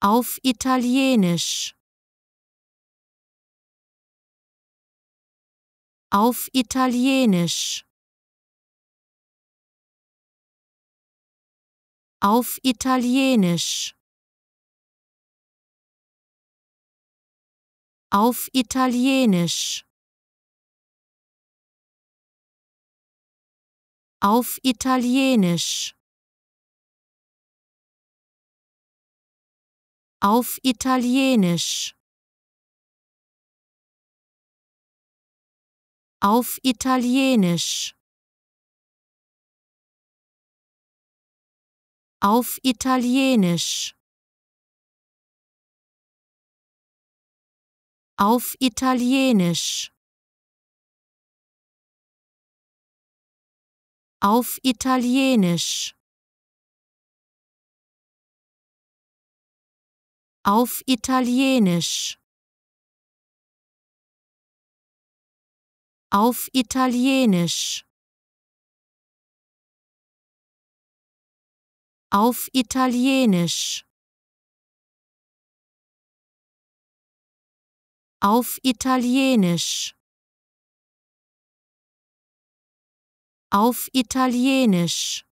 auf Italienisch auf Italienisch auf Italienisch auf Italienisch auf Italienisch auf Italienisch. Auf Italienisch. Auf Italienisch. Auf Italienisch. Auf Italienisch. auf Italienisch. Auf Italienisch. Auf Italienisch. Auf Italienisch. Auf Italienisch.